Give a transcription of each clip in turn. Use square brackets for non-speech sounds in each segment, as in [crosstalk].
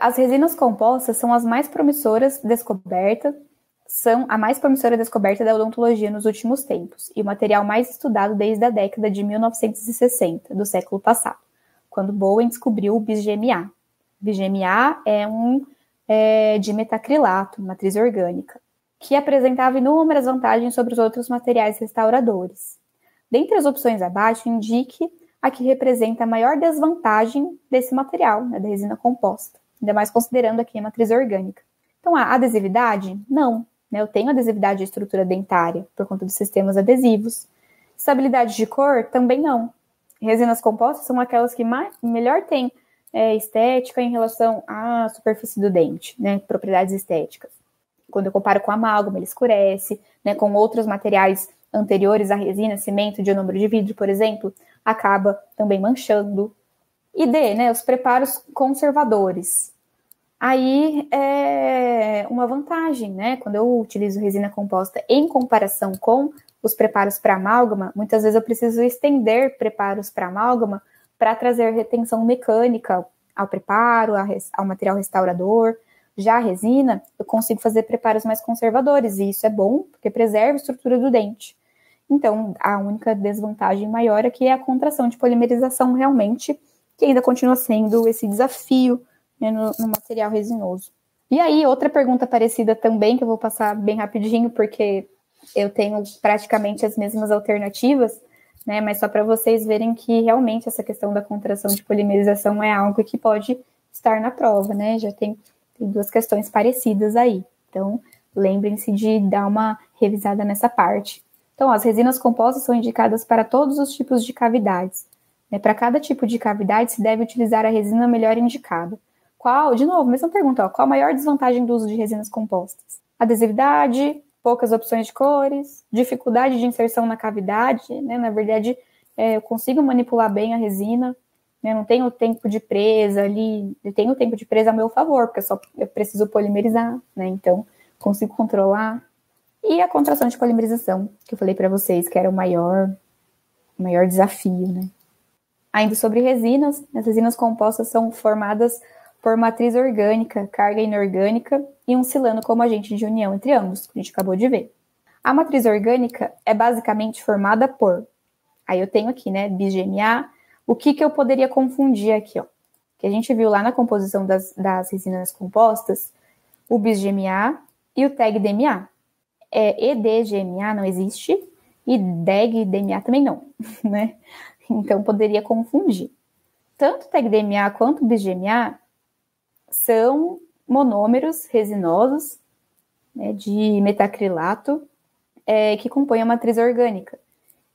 As resinas compostas são as mais promissoras descobertas, são a mais promissora descoberta da odontologia nos últimos tempos e o material mais estudado desde a década de 1960 do século passado, quando Bowen descobriu o bisgMA. BisgMA é um é, metacrilato matriz orgânica, que apresentava inúmeras vantagens sobre os outros materiais restauradores. Dentre as opções abaixo, indique a que representa a maior desvantagem desse material, né, da resina composta ainda mais considerando aqui a matriz orgânica. Então, a adesividade? Não. Né? Eu tenho adesividade de estrutura dentária por conta dos sistemas adesivos. Estabilidade de cor? Também não. Resinas compostas são aquelas que mais, melhor têm é, estética em relação à superfície do dente, né? propriedades estéticas. Quando eu comparo com a amálgama, ele escurece, né? com outros materiais anteriores à resina, cimento de número de vidro, por exemplo, acaba também manchando. E D, né, os preparos conservadores. Aí é uma vantagem, né? Quando eu utilizo resina composta em comparação com os preparos para amálgama, muitas vezes eu preciso estender preparos para amálgama para trazer retenção mecânica ao preparo, ao material restaurador. Já a resina, eu consigo fazer preparos mais conservadores, e isso é bom, porque preserva a estrutura do dente. Então, a única desvantagem maior aqui é a contração de polimerização realmente que ainda continua sendo esse desafio né, no, no material resinoso. E aí, outra pergunta parecida também, que eu vou passar bem rapidinho, porque eu tenho praticamente as mesmas alternativas, né? Mas só para vocês verem que realmente essa questão da contração de polimerização é algo que pode estar na prova, né? Já tem, tem duas questões parecidas aí. Então, lembrem-se de dar uma revisada nessa parte. Então, as resinas compostas são indicadas para todos os tipos de cavidades, né, para cada tipo de cavidade, se deve utilizar a resina melhor indicada. Qual, de novo, mesma pergunta, ó, qual a maior desvantagem do uso de resinas compostas? Adesividade, poucas opções de cores, dificuldade de inserção na cavidade, né? Na verdade, é, eu consigo manipular bem a resina, né? Não tenho tempo de presa ali, eu tenho tempo de presa a meu favor, porque eu só eu preciso polimerizar, né? Então, consigo controlar. E a contração de polimerização, que eu falei para vocês que era o maior, o maior desafio, né? Ainda sobre resinas, as resinas compostas são formadas por matriz orgânica, carga inorgânica e um silano como agente de união entre ambos, que a gente acabou de ver. A matriz orgânica é basicamente formada por. Aí eu tenho aqui, né, BGMA. O que, que eu poderia confundir aqui, ó? Que a gente viu lá na composição das, das resinas compostas, o BISGMA e o TEG-DMA. É, EDGMA não existe e DEG-DMA também não, [laughs] né? então poderia confundir. Tanto TEG-DNA quanto BGMA são monômeros resinosos né, de metacrilato é, que compõem a matriz orgânica.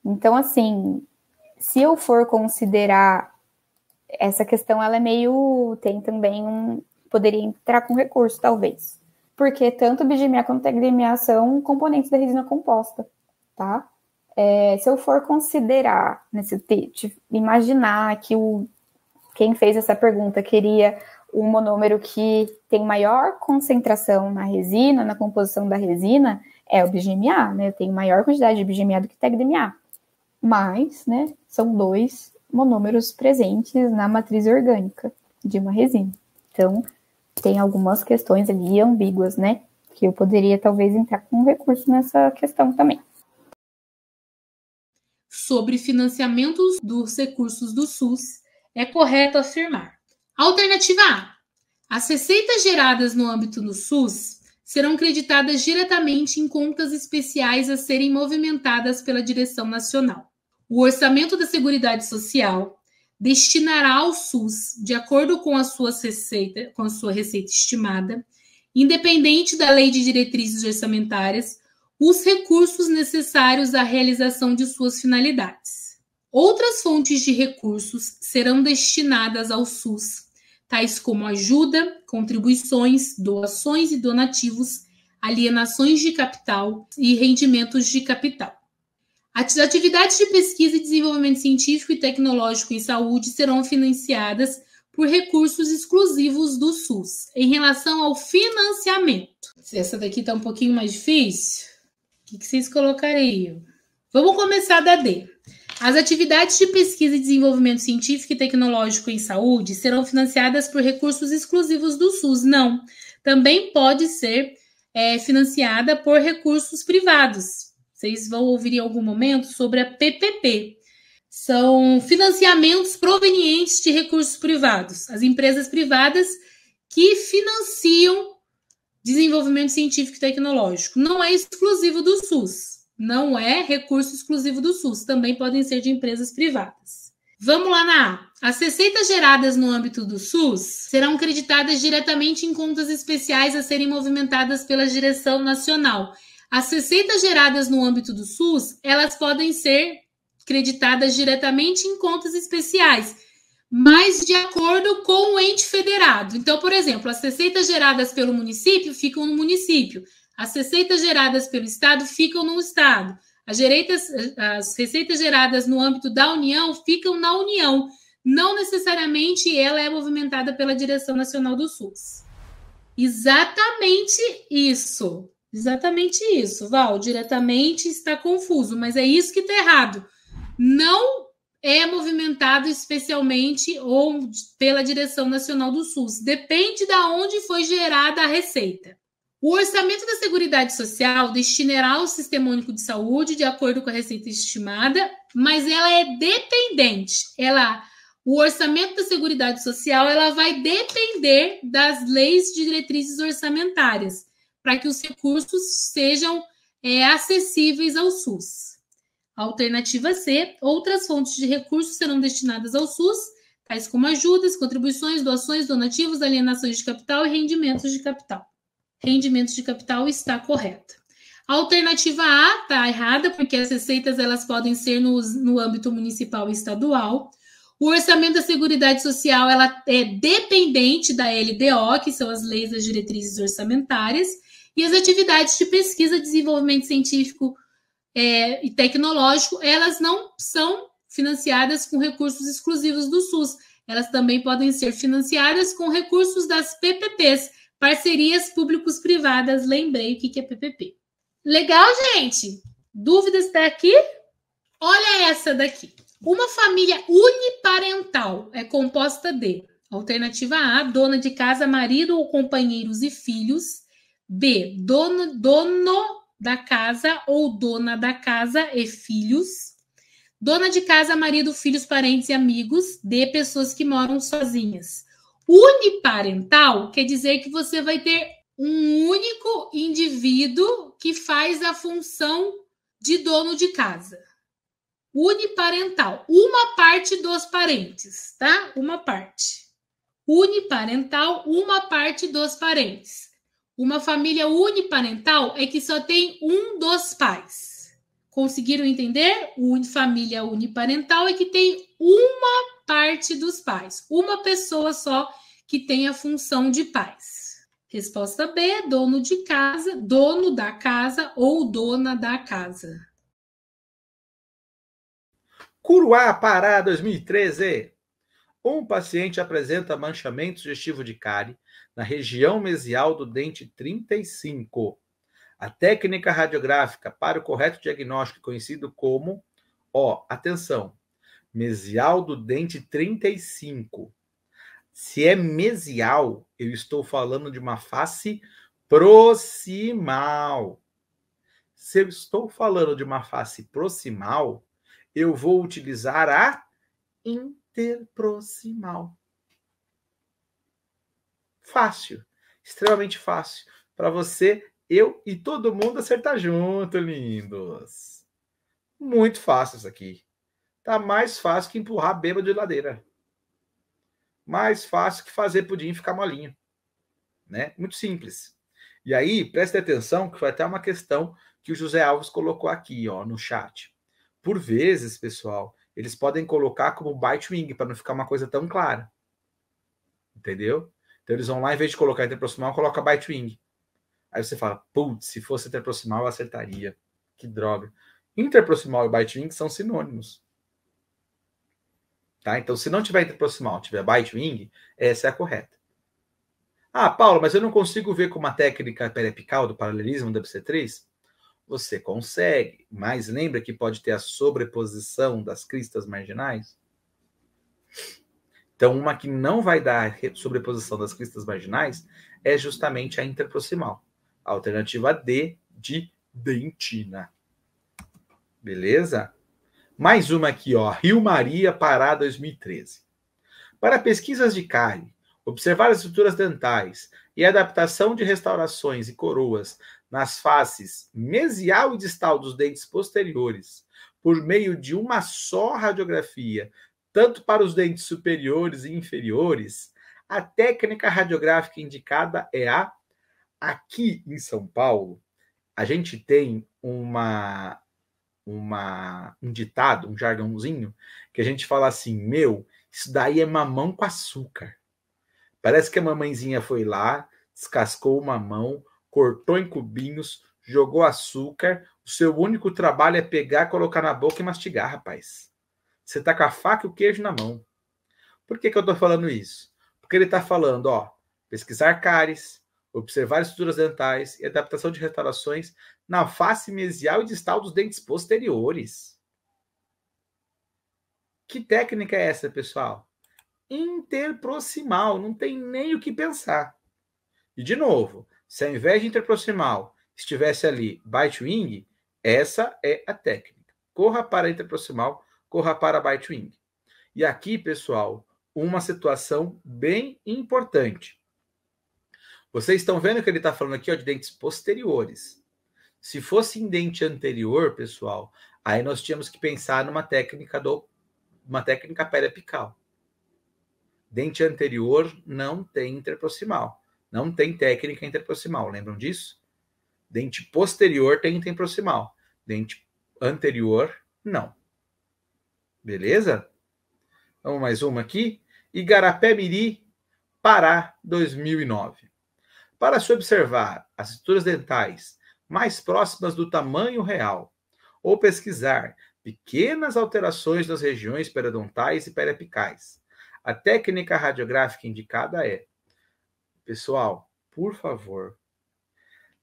Então, assim, se eu for considerar essa questão, ela é meio. tem também um. poderia entrar com recurso, talvez. Porque tanto o BGMA quanto o teg são componentes da resina composta, tá? É, se eu for considerar, nesse, né, imaginar que o, quem fez essa pergunta queria um monômero que tem maior concentração na resina, na composição da resina, é o BGMA, né? Eu tenho maior quantidade de BGMA do que TEG-DMA. Mas, né, são dois monômeros presentes na matriz orgânica de uma resina. Então, tem algumas questões ali ambíguas, né? Que eu poderia talvez entrar com um recurso nessa questão também sobre financiamentos dos recursos do SUS, é correto afirmar. Alternativa A: as receitas geradas no âmbito do SUS serão creditadas diretamente em contas especiais a serem movimentadas pela direção nacional. O orçamento da Seguridade Social destinará ao SUS, de acordo com a sua receita, com a sua receita estimada, independente da lei de diretrizes orçamentárias, os recursos necessários à realização de suas finalidades. Outras fontes de recursos serão destinadas ao SUS, tais como ajuda, contribuições, doações e donativos, alienações de capital e rendimentos de capital. Atividades de pesquisa e desenvolvimento científico e tecnológico em saúde serão financiadas por recursos exclusivos do SUS. Em relação ao financiamento, essa daqui está um pouquinho mais difícil que, que vocês colocariam? Vamos começar da D. As atividades de pesquisa e desenvolvimento científico e tecnológico em saúde serão financiadas por recursos exclusivos do SUS? Não. Também pode ser é, financiada por recursos privados. Vocês vão ouvir em algum momento sobre a PPP. São financiamentos provenientes de recursos privados. As empresas privadas que financiam desenvolvimento científico e tecnológico. Não é exclusivo do SUS, não é recurso exclusivo do SUS, também podem ser de empresas privadas. Vamos lá na A. As receitas geradas no âmbito do SUS serão creditadas diretamente em contas especiais a serem movimentadas pela direção nacional. As receitas geradas no âmbito do SUS, elas podem ser creditadas diretamente em contas especiais, mas de acordo com o ente federado. Então, por exemplo, as receitas geradas pelo município ficam no município, as receitas geradas pelo Estado ficam no Estado, as, gereitas, as receitas geradas no âmbito da União ficam na União. Não necessariamente ela é movimentada pela Direção Nacional do SUS. Exatamente isso. Exatamente isso, Val. Diretamente está confuso, mas é isso que está errado. Não é movimentado especialmente ou pela Direção Nacional do SUS. Depende da de onde foi gerada a receita. O orçamento da Seguridade Social destinará ao Sistema Único de Saúde de acordo com a receita estimada, mas ela é dependente. Ela o orçamento da Seguridade Social ela vai depender das leis de diretrizes orçamentárias para que os recursos sejam é, acessíveis ao SUS. Alternativa C, outras fontes de recursos serão destinadas ao SUS, tais como ajudas, contribuições, doações, donativos, alienações de capital e rendimentos de capital. Rendimentos de capital está correta. Alternativa A está errada, porque as receitas elas podem ser no, no âmbito municipal e estadual. O orçamento da Seguridade Social ela é dependente da LDO, que são as leis das diretrizes orçamentárias, e as atividades de pesquisa, desenvolvimento científico, é, e tecnológico, elas não são financiadas com recursos exclusivos do SUS. Elas também podem ser financiadas com recursos das PPPs, parcerias públicos-privadas. Lembrei o que é PPP. Legal, gente? Dúvidas daqui? Tá Olha essa daqui. Uma família uniparental é composta de alternativa A, dona de casa, marido ou companheiros e filhos. B, dono, dono da casa ou dona da casa e filhos. Dona de casa, marido, filhos, parentes e amigos de pessoas que moram sozinhas. Uniparental quer dizer que você vai ter um único indivíduo que faz a função de dono de casa. Uniparental, uma parte dos parentes, tá? Uma parte. Uniparental, uma parte dos parentes. Uma família uniparental é que só tem um dos pais. Conseguiram entender? Família uniparental é que tem uma parte dos pais, uma pessoa só que tem a função de pais. Resposta B: dono de casa, dono da casa ou dona da casa. Curuá, Pará, 2013 um paciente apresenta manchamento sugestivo de cárie na região mesial do dente 35. A técnica radiográfica para o correto diagnóstico, conhecido como, ó, atenção, mesial do dente 35. Se é mesial, eu estou falando de uma face proximal. Se eu estou falando de uma face proximal, eu vou utilizar a interproximal. Fácil, extremamente fácil para você, eu e todo mundo acertar junto, lindos. Muito fácil isso aqui. Tá mais fácil que empurrar bêbado de ladeira. Mais fácil que fazer pudim ficar molinho. Né? Muito simples. E aí, preste atenção que foi até uma questão que o José Alves colocou aqui, ó, no chat. Por vezes, pessoal, eles podem colocar como wing para não ficar uma coisa tão clara. Entendeu? Então eles vão lá, em vez de colocar interproximal, coloca wing. Aí você fala, putz, se fosse interproximal eu acertaria. Que droga. Interproximal e wing são sinônimos. Tá? Então, se não tiver interproximal, tiver wing, essa é a correta. Ah, Paulo, mas eu não consigo ver como a técnica periapical do paralelismo da BC3 você consegue, mas lembra que pode ter a sobreposição das cristas marginais? Então, uma que não vai dar sobreposição das cristas marginais é justamente a interproximal, a alternativa D de dentina. Beleza? Mais uma aqui, ó, Rio Maria, Pará 2013. Para pesquisas de carne, observar as estruturas dentais e adaptação de restaurações e coroas nas faces mesial e distal dos dentes posteriores, por meio de uma só radiografia, tanto para os dentes superiores e inferiores, a técnica radiográfica indicada é a. Aqui em São Paulo, a gente tem uma, uma um ditado, um jargãozinho, que a gente fala assim: meu, isso daí é mamão com açúcar. Parece que a mamãezinha foi lá, descascou o mamão, cortou em cubinhos, jogou açúcar. O seu único trabalho é pegar, colocar na boca e mastigar, rapaz. Você tá com a faca e o queijo na mão. Por que, que eu tô falando isso? Porque ele tá falando, ó, pesquisar cáries, observar estruturas dentais e adaptação de restaurações na face mesial e distal dos dentes posteriores. Que técnica é essa, pessoal? Interproximal, não tem nem o que pensar. E de novo, se a inveja interproximal estivesse ali, byte wing, essa é a técnica. Corra para interproximal, corra para a byte wing. E aqui, pessoal, uma situação bem importante. Vocês estão vendo que ele está falando aqui ó, de dentes posteriores. Se fosse em dente anterior, pessoal, aí nós tínhamos que pensar numa técnica do uma técnica periapical. Dente anterior não tem interproximal. Não tem técnica interproximal, lembram disso? Dente posterior tem interproximal, dente anterior não. Beleza? Vamos mais uma aqui. Igarapé-Miri, Pará, 2009. Para se observar as estruturas dentais mais próximas do tamanho real ou pesquisar pequenas alterações nas regiões periodontais e periapicais, a técnica radiográfica indicada é Pessoal, por favor,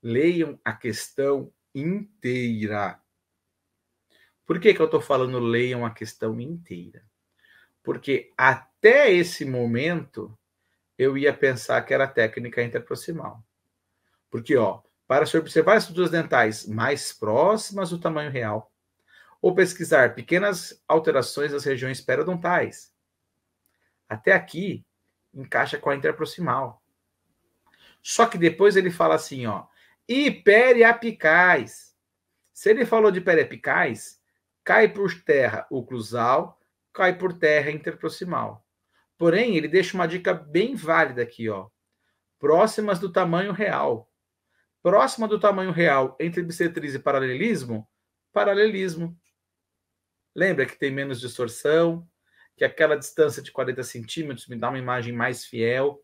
leiam a questão inteira. Por que, que eu estou falando leiam a questão inteira? Porque até esse momento eu ia pensar que era técnica interproximal. Porque, ó, para se observar estruturas dentais mais próximas do tamanho real, ou pesquisar pequenas alterações das regiões periodontais. Até aqui encaixa com a interproximal. Só que depois ele fala assim, ó, e Se ele falou de periapicais, cai por terra o cruzal, cai por terra interproximal. Porém, ele deixa uma dica bem válida aqui, ó. Próximas do tamanho real. Próxima do tamanho real entre bissetriz e paralelismo, paralelismo. Lembra que tem menos distorção, que aquela distância de 40 centímetros me dá uma imagem mais fiel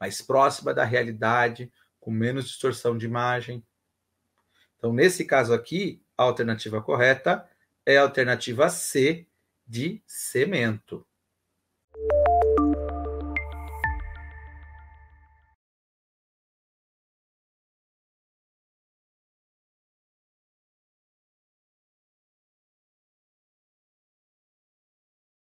mais próxima da realidade, com menos distorção de imagem. Então, nesse caso aqui, a alternativa correta é a alternativa C de cimento.